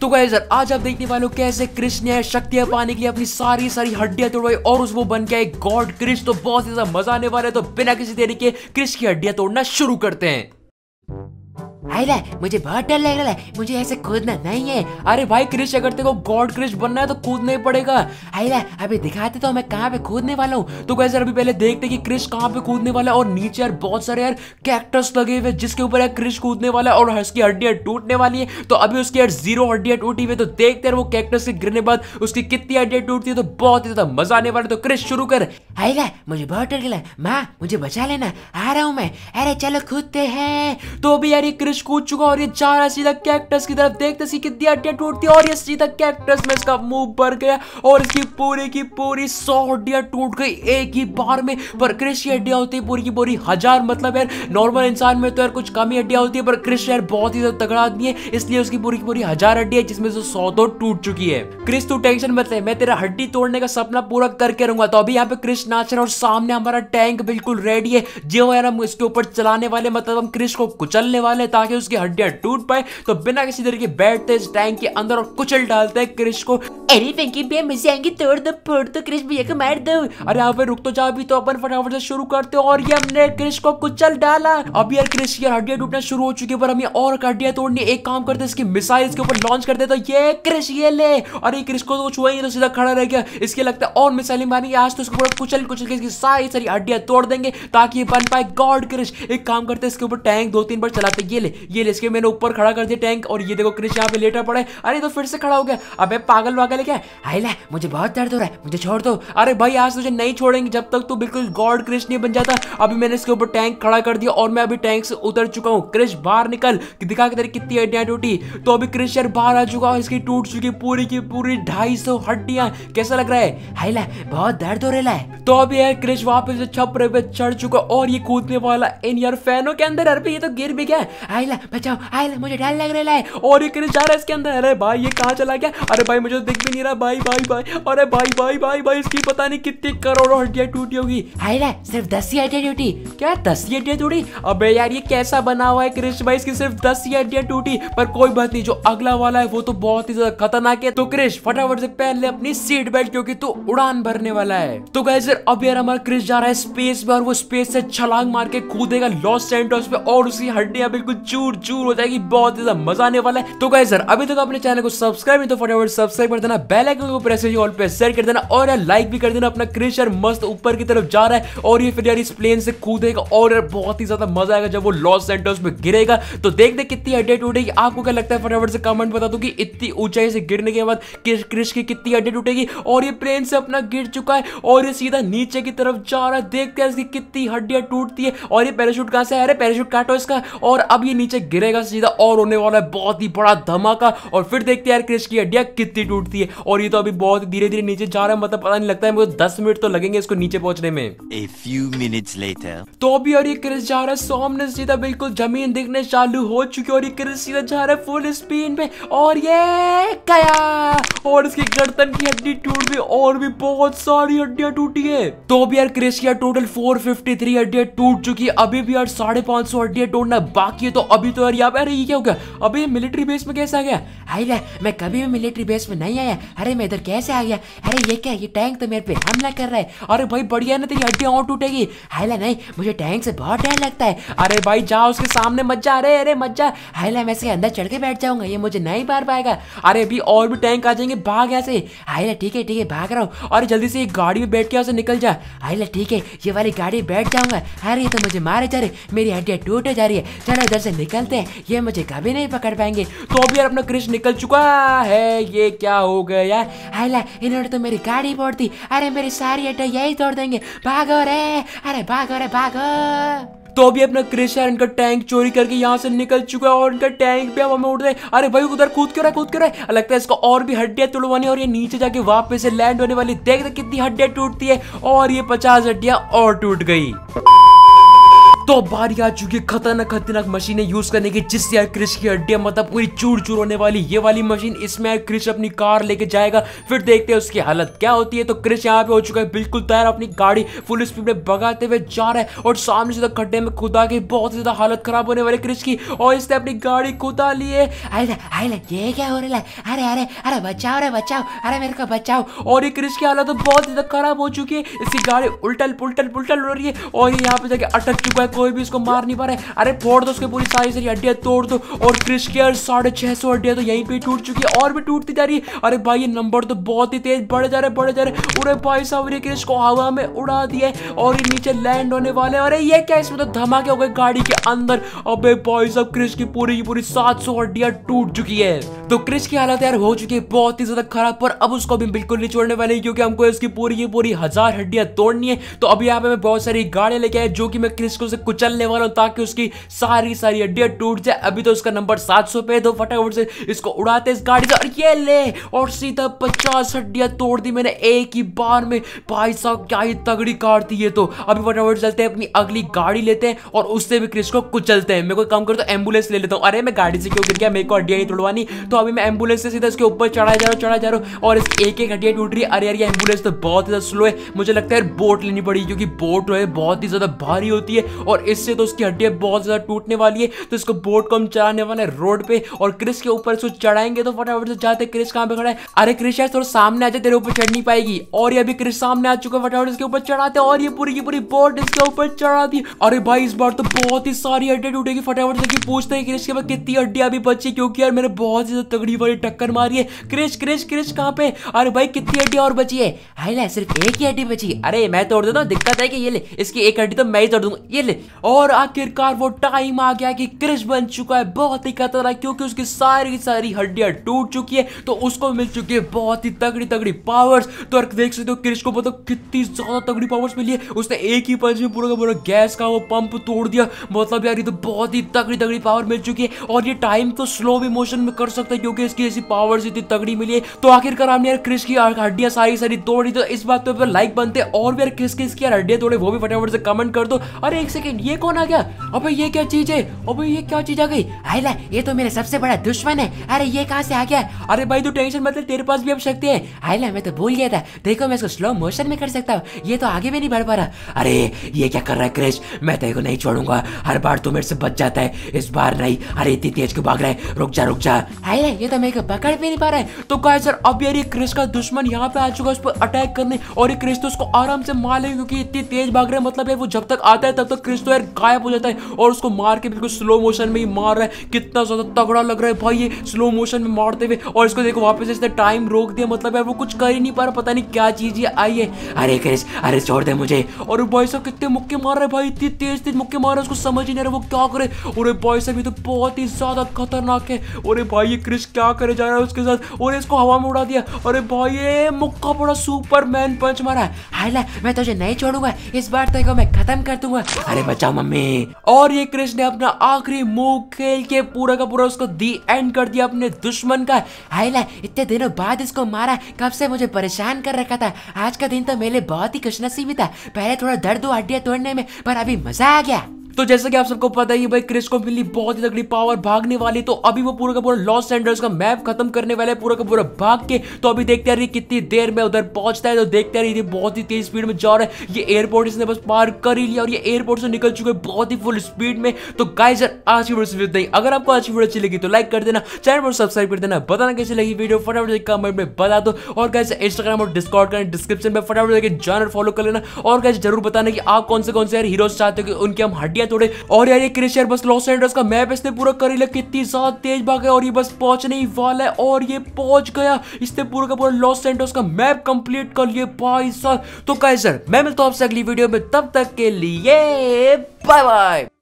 तो गाइज आज आप देखने वाले हो कैसे कृष्ण ने शक्तियां पाने के लिए अपनी सारी सारी हड्डियां तोड़वाई और उस वो बन गया एक गॉड कृष्ण तो बहुत ज्यादा मजा आने वाला है तो बिना किसी के कृष्ण की हड्डियां तोड़ना शुरू करते हैं मुझे बहुत डर लग रहा है मुझे ऐसे कूदना नहीं है अरे भाई क्रिश अगर तेरे को गॉड क्रिश बनना है तो कूदना ही पड़ेगा आइला अभी दिखाते तो मैं कहाँ पे कूदने वाला हूँ तो कैसे अभी पहले देखते कि क्रिश कहाँ पे कूदने वाला है और नीचे यार बहुत सारे यार कैक्टस लगे हुए जिसके ऊपर यार क्रिश कूदने वाला है और उसकी हड्डियाँ टूटने वाली है तो अभी उसकी यार जीरो हड्डियाँ टूटी हुई तो देखते यार वो कैक्टस के गिरने बाद उसकी कितनी हड्डियाँ टूटती है तो बहुत ही ज्यादा मजा आने वाला तो क्रिश शुरू कर आइला मुझे बहुत डर गया माँ मुझे बचा लेना आ रहा हूँ मैं अरे चलो कूदते हैं तो अभी यार ये क्रिश फिश कूद चुका और ये जा रहा है सीधा कैक्टस की तरफ देखते सी कितनी हड्डियां टूटती और ये सीधा कैक्टस में इसका मुंह भर गया और इसकी पूरी की पूरी सौ हड्डियां टूट गई एक ही बार में पर क्रिश की हड्डियां होती है पूरी की पूरी हजार मतलब यार नॉर्मल इंसान में तो यार कुछ कमी हड्डियां होती है पर क्रिश यार बहुत ही ज्यादा तगड़ा आदमी है इसलिए उसकी पूरी की पूरी हजार हड्डियां जिसमें से सौ दो तो टूट चुकी है क्रिश तू टेंशन मत ले मैं तेरा हड्डी तोड़ने का सपना पूरा करके रहूंगा तो अभी यहाँ पे क्रिश नाच रहा है और सामने हमारा टैंक बिल्कुल रेडी है जो यार हम इसके ऊपर चलाने वाले मतलब हम क्रिश को कुचलने वाले ताकि ताकि उसकी हड्डियां टूट पाए तो बिना किसी तरीके बैठते तो इस टैंक के अंदर और कुचल डालते हैं क्रिश को अरे वेंकी भैया मुझे आएंगे तोड़ दो फोड़ दो क्रिश भैया को मार दो अरे यहाँ पे रुक तो जा अभी तो अपन फटाफट से शुरू करते हो और ये हमने क्रिश को कुचल डाला अब यार क्रिश की हड्डियां टूटना शुरू हो चुकी है पर हमें और हड्डियां तोड़नी एक काम करते इसकी मिसाइल के ऊपर लॉन्च करते तो ये क्रिश ये ले और ये क्रिश को तो छुआ ही तो सीधा खड़ा रह गया इसके लगता है और मिसाइल मारेंगे आज तो इसको ऊपर कुचल कुचल के इसकी सारी सारी हड्डियां तोड़ देंगे ताकि ये बन पाए गॉड क्रिश एक काम करते इसके ऊपर टैंक दो तीन बार चलाते ये ले ये ले इसके मैंने ऊपर खड़ा कर दिया टैंक और ये देखो क्रिश यहाँ पे लेटा पड़ा है अरे तो फिर से खड़ा हो गया अबे पागल वागल क्या है हाई ला मुझे बहुत दर्द हो रहा है मुझे छोड़ दो अरे भाई आज तुझे नहीं छोड़ेंगे जब तक तू बिल्कुल गॉड क्रिश नहीं बन जाता अभी मैंने इसके ऊपर टैंक खड़ा कर दिया और मैं अभी टैंक से उतर चुका हूँ क्रिश बाहर निकल दिखा के तेरी कितनी हड्डियाँ टूटी तो अभी क्रिश यार बाहर आ चुका और इसकी टूट चुकी पूरी की पूरी ढाई सौ हड्डियाँ कैसा लग रहा है हाई ला बहुत दर्द हो रहा है तो अभी यार क्रिश वापस छपरे पे चढ़ चुका और ये कूदने वाला इन यार फैनों के अंदर अरे ये तो गिर भी गया आइला बचाओ आइला मुझे डर लग रहा है और ये क्रिस जा रहा है इसके अंदर अरे भाई ये कहाँ चला गया अरे भाई मुझे दिख भी नहीं रहा भाई भाई भाई अरे भाई भाई भाई भाई इसकी पता नहीं कितनी करोड़ों हड्डिया टूटी होगी आइला सिर्फ दस ही हड्डिया टूटी क्या दस ही हड्डिया टूटी अबे यार ये कैसा बना हुआ है कृष्ण भाई इसकी सिर्फ दस ही हड्डिया टूटी पर कोई बात नहीं जो अगला वाला है वो तो बहुत ही ज्यादा खतरनाक है तो क्रिश फटाफट से पहले अपनी सीट बेल्ट क्योंकि तू उड़ान भरने वाला है तो गाइस यार अब यार हमारा क्रिश जा रहा है स्पेस में और वो स्पेस से छलांग मार के कूदेगा लॉस सेंटर्स पे और उसकी हड्डियां बिल्कुल चूर चूर हो जाएगी बहुत ज्यादा मजा आने वाला है तो कहे सर अभी तक अपने चैनल को सब्सक्राइब नहीं तो फटाफट सब्सक्राइब कर देना बेल आइकन को प्रेस ऑल पे शेयर कर देना और यार लाइक भी कर देना अपना क्रिशर मस्त ऊपर की तरफ जा रहा है और ये फिर यार इस प्लेन से कूदेगा और यार बहुत ही ज्यादा मजा आएगा जब वो लॉस सेंटर्स में गिरेगा तो देख देख कितनी हडेट उठेगी आपको क्या लगता है फटाफट से कमेंट बता दो कि इतनी ऊंचाई से गिरने के बाद क्रिश की कितनी हडेट उठेगी और ये प्लेन से अपना गिर चुका है और ये सीधा नीचे की तरफ जा रहा है देखते हैं इसकी कितनी हड्डियां टूटती है और ये पैराशूट कहां से अरे पैराशूट काटो इसका और अब ये नीचे गिरेगा सीधा और होने वाला है बहुत ही बड़ा धमाका और फिर देखते हैं यार क्रिश की हड्डिया कितनी टूटती है और ये तो अभी बहुत धीरे धीरे नीचे जा रहा है मतलब पता नहीं लगता है मुझे दस मिनट तो लगेंगे इसको नीचे पहुंचने में A few minutes later. तो अभी और ये क्रिश जा रहा है सामने सीधा बिल्कुल जमीन दिखने चालू हो चुकी है और ये क्रिश सीधा जा रहा है फुल स्पीड पे और ये कया और इसकी गर्दन की हड्डी टूट गई और भी बहुत सारी हड्डियां टूटी है तो भी यार टोटल फोर टोटल 453 हड्डियां टूट चुकी है अभी भी यार साढ़े पांच सौ हड्डियां टूटना बाकी है तो अभी तो यार यहाँ पे अरे ये क्या हो गया अभी मिलिट्री बेस में कैसे आ गया अरे मैं कभी भी मिलिट्री बेस में नहीं आया अरे मैं इधर कैसे आ गया अरे ये क्या ये टैंक तो मेरे पे हमला कर रहा है अरे भाई बढ़िया ना तेरी हड्डियां और टूटेगी हाईला नहीं मुझे टैंक से बहुत डर लगता है अरे भाई जा उसके सामने मत जा अरे अरे मत जा हाईला मैं अंदर चढ़ के बैठ जाऊंगा ये मुझे नहीं पार पाएगा अरे अभी और भी टैंक आ जाएंगे देंगे भाग यहाँ से आहिला ठीक है ठीक है भाग रहा हूँ और जल्दी से एक गाड़ी में बैठ के यहाँ से निकल जा आहिला ठीक है ये वाली गाड़ी बैठ जाऊंगा अरे ये तो मुझे मारे जा रहे मेरी हड्डियाँ टूट जा रही है चलो इधर से निकलते हैं ये मुझे कभी नहीं पकड़ पाएंगे तो अभी यार अपना क्रिश निकल चुका है ये क्या हो गया यार ला इन्होंने तो मेरी गाड़ी फोड़ दी अरे मेरी सारी हड्डियाँ यही तोड़ देंगे भागो रे अरे भागो रे भागो तो अभी अपना क्रेशर इनका टैंक चोरी करके यहाँ से निकल चुका है और इनका टैंक भी अब हमें उड़ रहे अरे भाई उधर कूद कर रहा है कूद कर रहा है लगता है इसको और भी हड्डियाँ तोड़वानी और ये नीचे जाके वापस से लैंड होने वाली देख कितनी हड्डियाँ टूटती है और ये पचास हड्डियाँ और टूट गई तो बारी आ चुकी है खतरनाक खतरनाक मशीनें यूज करने की जिससे यार क्रिश की हड्डियां मतलब पूरी चूर चूर होने वाली ये वाली मशीन इसमें यार क्रिश अपनी कार लेके जाएगा फिर देखते हैं उसकी हालत क्या होती है तो क्रिश यहाँ पे हो चुका है बिल्कुल तैयार अपनी गाड़ी फुल स्पीड में भगाते हुए जा रहा है और सामने से तो खड्डे में खुदा की बहुत ज्यादा हालत खराब होने वाली क्रिश की और इसने अपनी गाड़ी खुदा लिए ये क्या हो रहा है अरे अरे अरे बचाओ अरे बचाओ अरे मेरे को बचाओ और ये क्रिश की हालत तो बहुत ज्यादा खराब हो चुकी है इसकी गाड़ी उल्टल पुलटल पुलटल हो रही है और ये यहाँ पे जाके अटक चुका है कोई भी उसको मार नहीं पा रहा है अरे फोड़ दो उसके पूरी सारी सारी हड्डियाँ तोड़ दो और क्रिश के साढ़े छः सौ हड्डियाँ तो यहीं पर टूट चुकी है और भी टूटती जा रही है अरे भाई ये नंबर तो बहुत ही तेज बढ़े जा रहे बढ़े जा रहे अरे भाई साहब ये क्रिश को हवा में उड़ा दिया है और ये नीचे लैंड होने वाले अरे ये क्या इसमें तो धमाके हो गए गाड़ी के अंदर अबे भाई साहब क्रिश की पूरी की पूरी सात सौ हड्डियाँ टूट चुकी है तो क्रिश की हालत यार हो चुकी है बहुत ही ज्यादा खराब पर अब उसको भी बिल्कुल नहीं छोड़ने वाले क्योंकि हमको इसकी पूरी की पूरी हजार हड्डियां तोड़नी है तो अभी यहाँ पे मैं बहुत सारी गाड़ियां लेके आया जो कि मैं क्रिश को कुचलने वाला हूँ ताकि उसकी सारी सारी हड्डियाँ टूट जाए अभी तो उसका नंबर सात सौ पे दो तो फटाफट से इसको उड़ाते इस गाड़ी से और ये ले और सीधा पचास हड्डियाँ तोड़ दी मैंने एक ही बार में भाई साहब क्या ही तगड़ी कार थी ये तो अभी फटाफट चलते हैं अपनी अगली गाड़ी लेते हैं और उससे भी क्रिश को कुचलते हैं मेरे को काम करता तो एम्बुलेंस ले लेता हूँ अरे मैं गाड़ी से क्यों गिर गया मेरे को हड्डियाँ नहीं तोड़वानी तो अभी मैं एम्बुलेंस से सीधा इसके ऊपर चढ़ा जा रहा हूँ चढ़ा जा रहा हूँ और इस एक एक हड्डियाँ टूट रही है अरे यार ये एम्बुलेंस तो बहुत ज़्यादा स्लो है मुझे लगता है यार बोट लेनी पड़ी क्योंकि बोट है बहुत ही ज़्यादा भारी होती है और इससे तो उसकी हड्डियां बहुत ज़्यादा टूटने वाली है तो इसको बोट को हम चलाने वाले रोड पे और क्रिस के ऊपर इसको चढ़ाएंगे तो फटाफट से जाते क्रिस कहाँ पे खड़ा है अरे क्रिस यार थोड़ा सामने आ जाए तेरे ऊपर चढ़ नहीं पाएगी और ये अभी क्रिस सामने आ चुका है फटाफट इसके ऊपर चढ़ाते और ये पूरी की पूरी बोट इसके ऊपर चढ़ा दी अरे भाई इस बार तो बहुत ही सारी हड्डियां टूटेगी फटाफट से पूछते हैं क्रिस के बाद कितनी हड्डियां अभी बची क्योंकि यार मेरे बहुत ज्यादा तगड़ी वाली टक्कर मारी है क्रिश क्रिश क्रिश कहाँ पे अरे भाई कितनी हड्डियां और बची है सिर्फ एक ही हड्डी बची अरे मैं तोड़ देता हूँ दिक्कत है कि ये ले इसकी एक हड्डी तो मैं ही तोड़ दूंगा ये ले और आखिरकार वो टाइम आ गया कि क्रिश बन चुका है बहुत ही खतरनाक क्योंकि उसकी सारी की सारी हड्डियां टूट चुकी है तो उसको मिल चुकी है बहुत ही तगड़ी तगड़ी पावर्स तो देख सकते हो क्रिश को मतलब कितनी ज्यादा तगड़ी पावर्स मिली है उसने एक ही पंच में पूरा का पूरा गैस का वो पंप तोड़ दिया मतलब यार ये तो बहुत ही तगड़ी तगड़ी पावर मिल चुकी है और ये टाइम तो स्लो भी मोशन में कर सकता है क्योंकि इसकी ऐसी पावर्स इतनी तगड़ी मिली है तो आखिरकार हमने यार क्रिश की हड्डियां सारी सारी तोड़ी तो इस बात पर लाइक बनते और भी यार क्रिश की इसकी हड्डियां तोड़े वो भी फटाफट से कमेंट कर दो अरे एक सेकेंड लेकिन ये कौन आ गया अबे ये क्या चीज है अबे ये क्या चीज आ गई आयला ये तो मेरे सबसे बड़ा दुश्मन है अरे ये कहाँ से आ गया अरे भाई तू टेंशन मतलब तेरे पास भी अब शक्ति है आयला मैं तो भूल गया था देखो मैं इसको स्लो मोशन में कर सकता हूँ ये तो आगे भी नहीं बढ़ पा रहा अरे ये क्या कर रहा है क्रेश मैं तेरे को नहीं छोड़ूंगा हर बार तू मेरे से बच जाता है इस बार नहीं अरे इतनी तेज क्यों भाग रहा है रुक जा रुक जा आयला ये तो मेरे को पकड़ भी नहीं पा रहा है तो कहा सर अब यार ये क्रिश का दुश्मन यहाँ पे आ चुका है उस पर अटैक करने और ये क्रिश तो उसको आराम से मार लेंगे क्योंकि इतनी तेज भाग रहा है मतलब वो जब तक आता है तब तक क्रिश ऑरेंज तो यार गायब हो जाता है और उसको मार के बिल्कुल स्लो मोशन में ही मार रहा है कितना ज़्यादा तगड़ा लग रहा है भाई ये स्लो मोशन में मारते हुए और इसको देखो वापस इसने टाइम रोक दिया मतलब यार वो कुछ कर ही नहीं पा रहा पता नहीं क्या चीज़ ये आई है अरे क्रिस अरे छोड़ दे मुझे और भाई साहब कितने मुक्के मार रहे भाई इतनी तेज तेज मुक्के मार रहे उसको समझ ही नहीं रहा वो क्या करे और भाई साहब ये तो बहुत ही ज़्यादा खतरनाक है और भाई ये क्रिश क्या करे जा रहा है उसके साथ और इसको हवा में उड़ा दिया अरे भाई ये मुक्का बड़ा सुपरमैन पंच मारा है मैं तुझे नहीं छोड़ूंगा इस बार तेरे को मैं खत्म कर दूंगा अरे बचा मम्मी और ये कृष्ण ने अपना आखिरी मुंह खेल के पूरा का पूरा उसको दी एंड कर दिया अपने दुश्मन का हाईला इतने दिनों बाद इसको मारा कब से मुझे परेशान कर रखा था आज का दिन तो मेरे लिए बहुत ही खुशनसीबी था पहले थोड़ा दर्द हुआ हड्डियां तोड़ने में पर अभी मजा आ गया तो जैसे कि आप सबको पता ही भाई क्रिस को मिली बहुत ही तगड़ी पावर भागने वाली तो अभी वो पूरा का पूरा लॉस सेंडर्स का मैप खत्म करने वाला है पूरा का पूरा भाग के तो अभी देखते रहिए कितनी देर में उधर पहुंचता है तो देखते रहिए बहुत ही तेज स्पीड में जा रहा है ये एयरपोर्ट इसने बस पार कर ही लिया और ये एयरपोर्ट से निकल चुके बहुत ही फुल स्पीड में तो गाइज यार आज की वीडियो नहीं अगर आपको आज की वीडियो अच्छी लगी तो लाइक कर देना चैनल पर सब्सक्राइब कर देना बताना कैसे लगी वीडियो फटाफट कमेंट में बता दो और कैसे इंस्टाग्राम और डिस्कॉर्ड करें डिस्क्रिप्शन में फटाफट जाकर जॉनर फॉलो कर लेना और कैसे जरूर बताना कि आप कौन से कौन से यार हीरोज चाहते हो कि उनकी हम हड्डियां थोड़े और यार ये क्रिस्टियर बस लॉस एंडर्स का मैप इसने पूरा कर लिया कितनी ज्यादा तेज भागा और ये बस पहुंचने ही वाला है और ये पहुंच गया इसने पूरा का पूरा लॉस एंडर्स का मैप कंप्लीट कर लिया भाई साहब तो कहे सर मैं मिलता हूं आपसे अगली वीडियो में तब तक के लिए बाय बाय